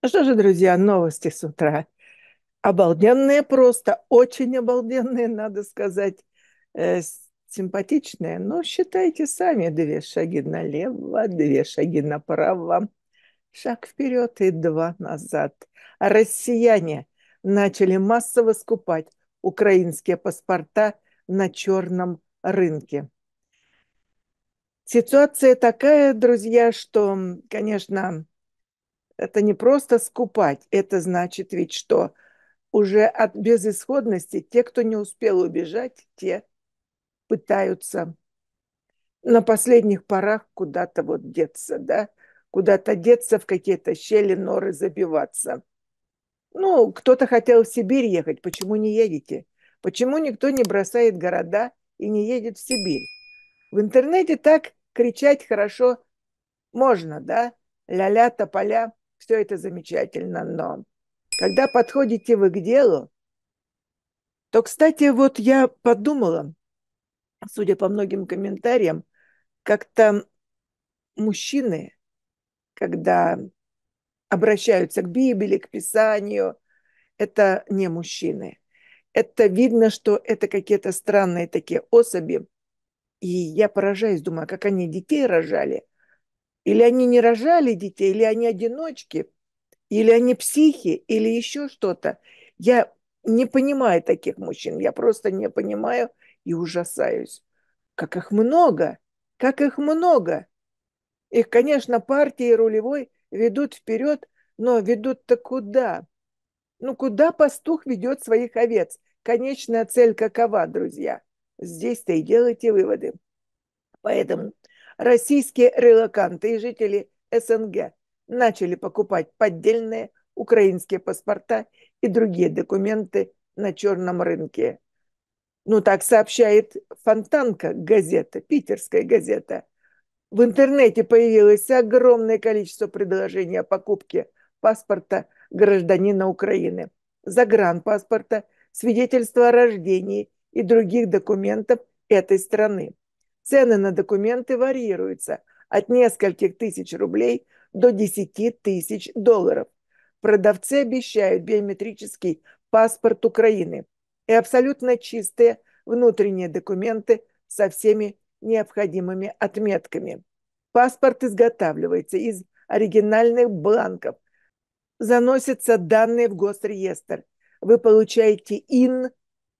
Ну что же, друзья, новости с утра. Обалденные просто, очень обалденные, надо сказать, э, симпатичные. Но считайте сами, две шаги налево, две шаги направо, шаг вперед и два назад. Россияне начали массово скупать украинские паспорта на черном рынке. Ситуация такая, друзья, что, конечно, это не просто скупать, это значит ведь, что уже от безысходности те, кто не успел убежать, те пытаются на последних порах куда-то вот деться, да, куда-то деться в какие-то щели, норы забиваться. Ну, кто-то хотел в Сибирь ехать, почему не едете? Почему никто не бросает города и не едет в Сибирь? В интернете так кричать хорошо можно, да? Ля-ля, тополя все это замечательно, но когда подходите вы к делу, то, кстати, вот я подумала, судя по многим комментариям, как-то мужчины, когда обращаются к Библии, к Писанию, это не мужчины. Это видно, что это какие-то странные такие особи. И я поражаюсь, думаю, как они детей рожали – или они не рожали детей, или они одиночки, или они психи, или еще что-то. Я не понимаю таких мужчин, я просто не понимаю и ужасаюсь. Как их много, как их много. Их, конечно, партии рулевой ведут вперед, но ведут-то куда? Ну, куда пастух ведет своих овец? Конечная цель какова, друзья? Здесь-то и делайте выводы. Поэтому российские релаканты и жители СНГ начали покупать поддельные украинские паспорта и другие документы на черном рынке. Ну, так сообщает Фонтанка газета, питерская газета. В интернете появилось огромное количество предложений о покупке паспорта гражданина Украины, загранпаспорта, свидетельства о рождении и других документов этой страны. Цены на документы варьируются от нескольких тысяч рублей до 10 тысяч долларов. Продавцы обещают биометрический паспорт Украины и абсолютно чистые внутренние документы со всеми необходимыми отметками. Паспорт изготавливается из оригинальных бланков. Заносятся данные в госреестр. Вы получаете ИН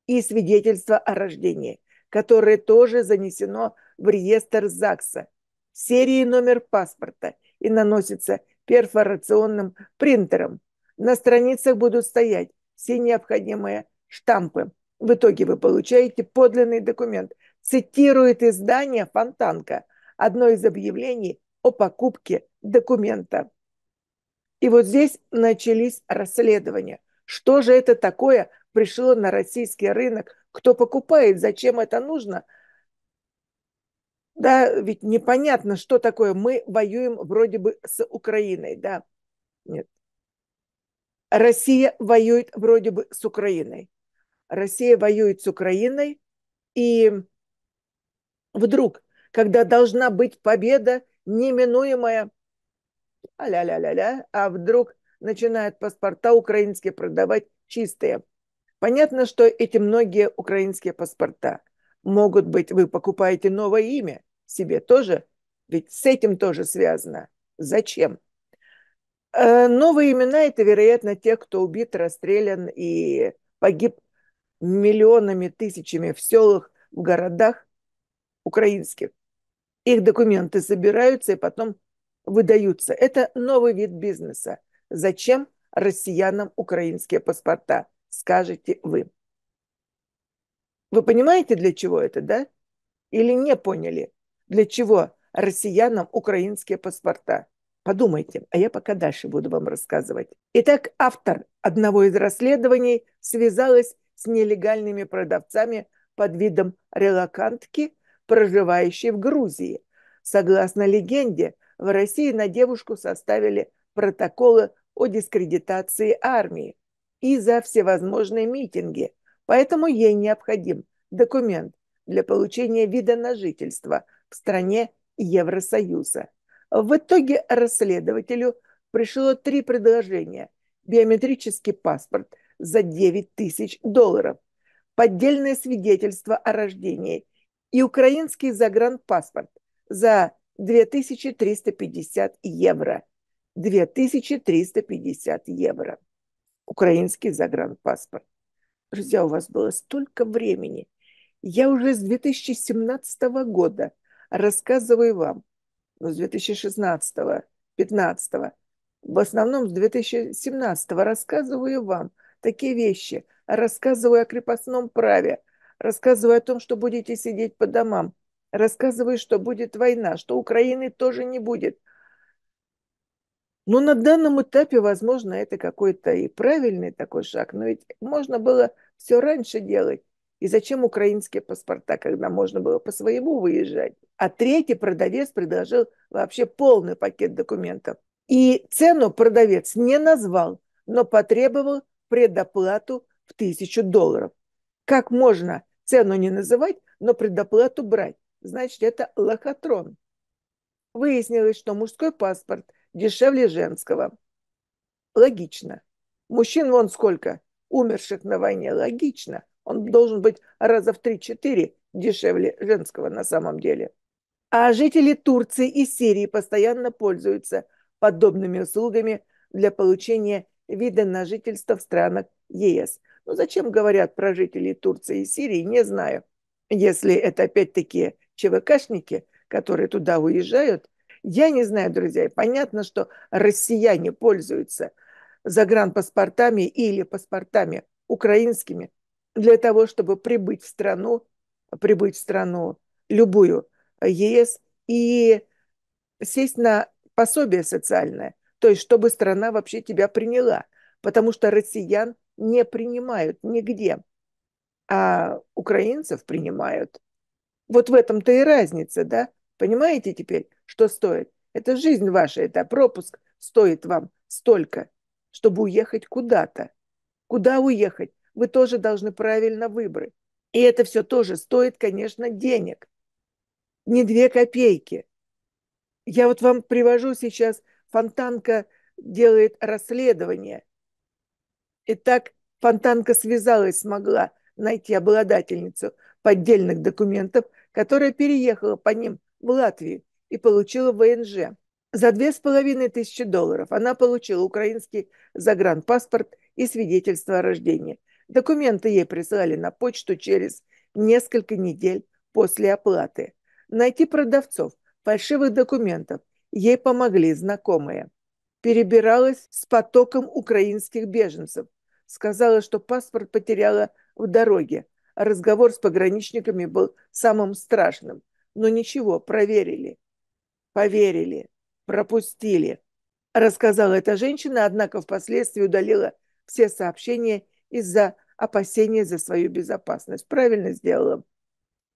и свидетельство о рождении которое тоже занесено в реестр ЗАГСа, серии номер паспорта и наносится перфорационным принтером. На страницах будут стоять все необходимые штампы. В итоге вы получаете подлинный документ. Цитирует издание «Фонтанка» одно из объявлений о покупке документа. И вот здесь начались расследования. Что же это такое пришло на российский рынок кто покупает, зачем это нужно. Да, ведь непонятно, что такое. Мы воюем вроде бы с Украиной, да. Нет. Россия воюет вроде бы с Украиной. Россия воюет с Украиной, и вдруг, когда должна быть победа неминуемая, а-ля-ля-ля-ля, а вдруг начинают паспорта украинские продавать чистые – Понятно, что эти многие украинские паспорта могут быть, вы покупаете новое имя себе тоже, ведь с этим тоже связано. Зачем? Э, новые имена – это, вероятно, те, кто убит, расстрелян и погиб миллионами, тысячами в селах, в городах украинских. Их документы собираются и потом выдаются. Это новый вид бизнеса. Зачем россиянам украинские паспорта? скажете вы. Вы понимаете, для чего это, да? Или не поняли, для чего россиянам украинские паспорта? Подумайте, а я пока дальше буду вам рассказывать. Итак, автор одного из расследований связалась с нелегальными продавцами под видом релакантки, проживающей в Грузии. Согласно легенде, в России на девушку составили протоколы о дискредитации армии, и за всевозможные митинги, поэтому ей необходим документ для получения вида на жительство в стране Евросоюза. В итоге расследователю пришло три предложения. Биометрический паспорт за 9 тысяч долларов, поддельное свидетельство о рождении и украинский загранпаспорт за 2350 евро. 2350 евро украинский загранпаспорт. Друзья, у вас было столько времени. Я уже с 2017 года рассказываю вам, ну, с 2016, 2015, в основном с 2017 рассказываю вам такие вещи, рассказываю о крепостном праве, рассказываю о том, что будете сидеть по домам, рассказываю, что будет война, что Украины тоже не будет – но ну, на данном этапе, возможно, это какой-то и правильный такой шаг, но ведь можно было все раньше делать. И зачем украинские паспорта, когда можно было по своему выезжать? А третий продавец предложил вообще полный пакет документов. И цену продавец не назвал, но потребовал предоплату в тысячу долларов. Как можно цену не называть, но предоплату брать? Значит, это лохотрон. Выяснилось, что мужской паспорт – дешевле женского. Логично. Мужчин вон сколько, умерших на войне, логично. Он должен быть раза в 3-4 дешевле женского на самом деле. А жители Турции и Сирии постоянно пользуются подобными услугами для получения вида на жительство в странах ЕС. Но ну, зачем говорят про жителей Турции и Сирии, не знаю. Если это опять-таки ЧВКшники, которые туда уезжают я не знаю, друзья, и понятно, что россияне пользуются загранпаспортами или паспортами украинскими для того, чтобы прибыть в страну, прибыть в страну любую э, ЕС и сесть на пособие социальное, то есть чтобы страна вообще тебя приняла, потому что россиян не принимают нигде, а украинцев принимают. Вот в этом-то и разница, да? Понимаете теперь? что стоит. Это жизнь ваша, это пропуск стоит вам столько, чтобы уехать куда-то. Куда уехать? Вы тоже должны правильно выбрать. И это все тоже стоит, конечно, денег. Не две копейки. Я вот вам привожу сейчас, Фонтанка делает расследование. И так Фонтанка связалась, смогла найти обладательницу поддельных документов, которая переехала по ним в Латвию и получила ВНЖ. За две с половиной тысячи долларов она получила украинский загранпаспорт и свидетельство о рождении. Документы ей прислали на почту через несколько недель после оплаты. Найти продавцов фальшивых документов ей помогли знакомые. Перебиралась с потоком украинских беженцев. Сказала, что паспорт потеряла в дороге. разговор с пограничниками был самым страшным. Но ничего, проверили поверили, пропустили, рассказала эта женщина, однако впоследствии удалила все сообщения из-за опасения за свою безопасность. Правильно сделала.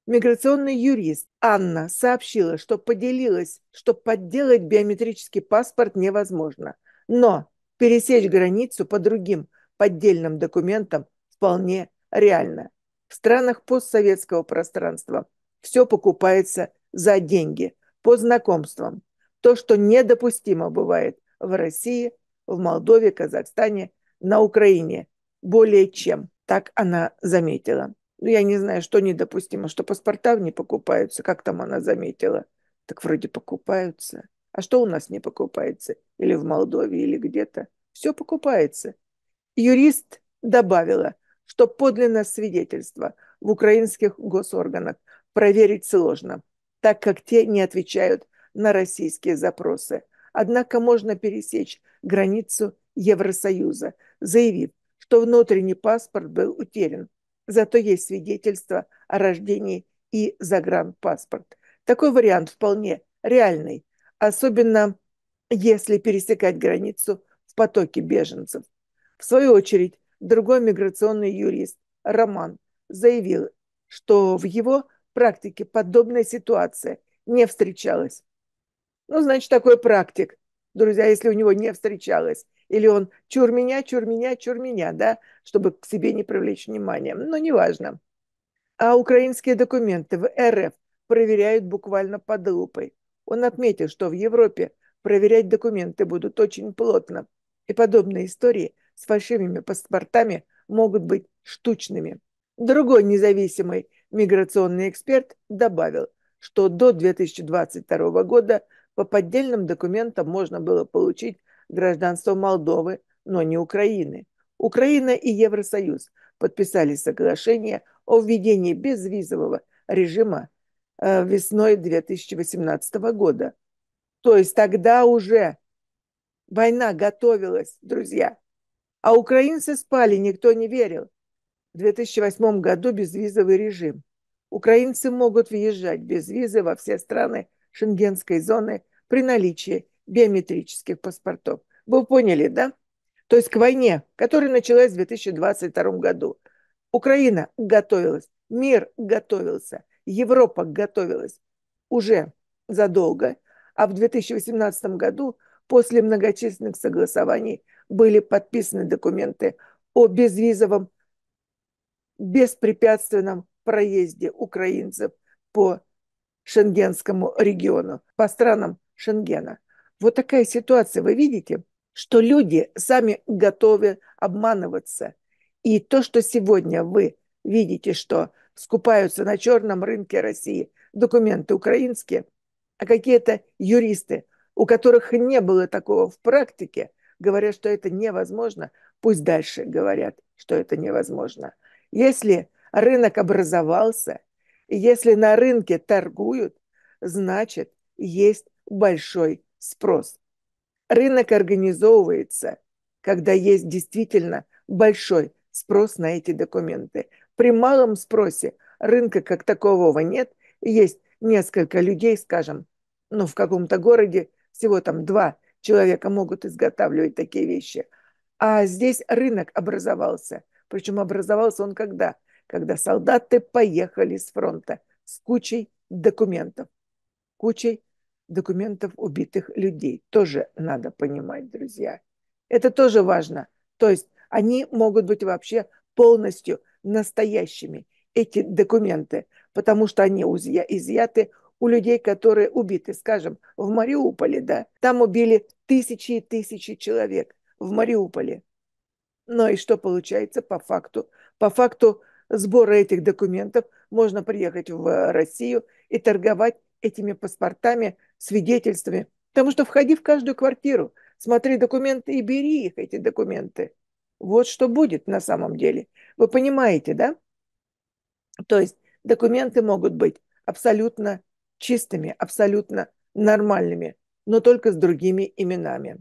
Миграционный юрист Анна сообщила, что поделилась, что подделать биометрический паспорт невозможно, но пересечь границу по другим поддельным документам вполне реально. В странах постсоветского пространства все покупается за деньги, по знакомствам. То, что недопустимо бывает в России, в Молдове, Казахстане, на Украине. Более чем. Так она заметила. Ну, я не знаю, что недопустимо, что паспорта не покупаются, как там она заметила. Так вроде покупаются. А что у нас не покупается? Или в Молдове, или где-то? Все покупается. Юрист добавила, что подлинно свидетельство в украинских госорганах проверить сложно так как те не отвечают на российские запросы. Однако можно пересечь границу Евросоюза, заявив, что внутренний паспорт был утерян. Зато есть свидетельство о рождении и загранпаспорт. Такой вариант вполне реальный, особенно если пересекать границу в потоке беженцев. В свою очередь, другой миграционный юрист Роман заявил, что в его практике подобная ситуация не встречалась. Ну, значит, такой практик, друзья, если у него не встречалось. Или он чур меня, чур меня, чур меня, да, чтобы к себе не привлечь внимание. Но ну, неважно. А украинские документы в РФ проверяют буквально под лупой. Он отметил, что в Европе проверять документы будут очень плотно, и подобные истории с фальшивыми паспортами могут быть штучными. Другой независимый Миграционный эксперт добавил, что до 2022 года по поддельным документам можно было получить гражданство Молдовы, но не Украины. Украина и Евросоюз подписали соглашение о введении безвизового режима э, весной 2018 года. То есть тогда уже война готовилась, друзья. А украинцы спали, никто не верил в 2008 году безвизовый режим. Украинцы могут въезжать без визы во все страны шенгенской зоны при наличии биометрических паспортов. Вы поняли, да? То есть к войне, которая началась в 2022 году. Украина готовилась, мир готовился, Европа готовилась уже задолго, а в 2018 году после многочисленных согласований были подписаны документы о безвизовом беспрепятственном проезде украинцев по шенгенскому региону, по странам Шенгена. Вот такая ситуация. Вы видите, что люди сами готовы обманываться. И то, что сегодня вы видите, что скупаются на черном рынке России документы украинские, а какие-то юристы, у которых не было такого в практике, говорят, что это невозможно, пусть дальше говорят, что это невозможно. Если рынок образовался, если на рынке торгуют, значит, есть большой спрос. Рынок организовывается, когда есть действительно большой спрос на эти документы. При малом спросе рынка как такового нет, есть несколько людей, скажем, ну, в каком-то городе всего там два человека могут изготавливать такие вещи. А здесь рынок образовался. Причем образовался он когда? Когда солдаты поехали с фронта с кучей документов, кучей документов убитых людей. Тоже надо понимать, друзья. Это тоже важно. То есть они могут быть вообще полностью настоящими, эти документы, потому что они изъяты у людей, которые убиты. Скажем, в Мариуполе, да, там убили тысячи и тысячи человек в Мариуполе. Ну и что получается по факту? По факту сбора этих документов можно приехать в Россию и торговать этими паспортами, свидетельствами. Потому что входи в каждую квартиру, смотри документы и бери их, эти документы. Вот что будет на самом деле. Вы понимаете, да? То есть документы могут быть абсолютно чистыми, абсолютно нормальными, но только с другими именами.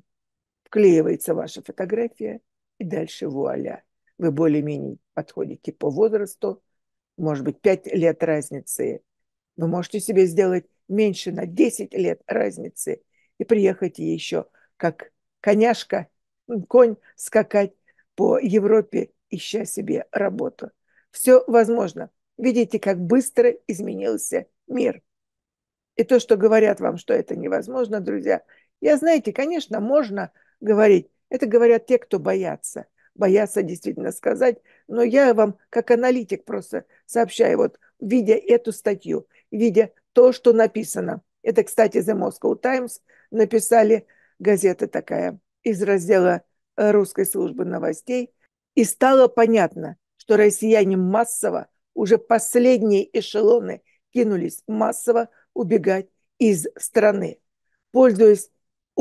Вклеивается ваша фотография, и дальше вуаля. Вы более-менее подходите по возрасту, может быть, 5 лет разницы. Вы можете себе сделать меньше на 10 лет разницы и приехать еще как коняшка, конь скакать по Европе, ища себе работу. Все возможно. Видите, как быстро изменился мир. И то, что говорят вам, что это невозможно, друзья, я, знаете, конечно, можно говорить, это говорят те, кто боятся. Боятся действительно сказать. Но я вам, как аналитик, просто сообщаю, вот видя эту статью, видя то, что написано. Это, кстати, The Moscow Times написали газета такая из раздела э, русской службы новостей. И стало понятно, что россияне массово, уже последние эшелоны кинулись массово убегать из страны, пользуясь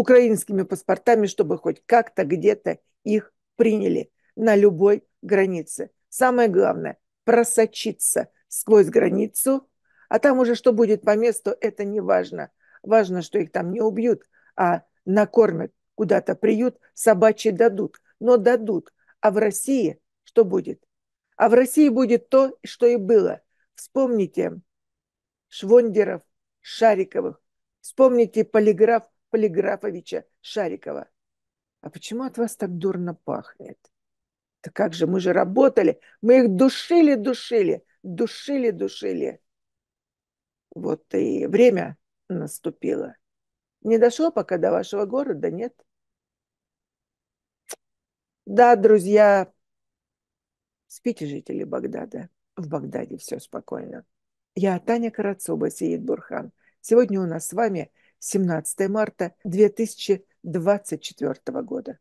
украинскими паспортами, чтобы хоть как-то где-то их приняли на любой границе. Самое главное – просочиться сквозь границу, а там уже что будет по месту, это не важно. Важно, что их там не убьют, а накормят, куда-то приют, собачьи дадут, но дадут. А в России что будет? А в России будет то, что и было. Вспомните Швондеров, Шариковых, вспомните полиграф Полиграфовича Шарикова. А почему от вас так дурно пахнет? Да как же, мы же работали, мы их душили, душили, душили, душили. Вот и время наступило. Не дошло пока до вашего города, нет? Да, друзья, спите, жители Багдада. В Багдаде все спокойно. Я Таня Карацуба, Сеид Бурхан. Сегодня у нас с вами 17 марта 2024 года.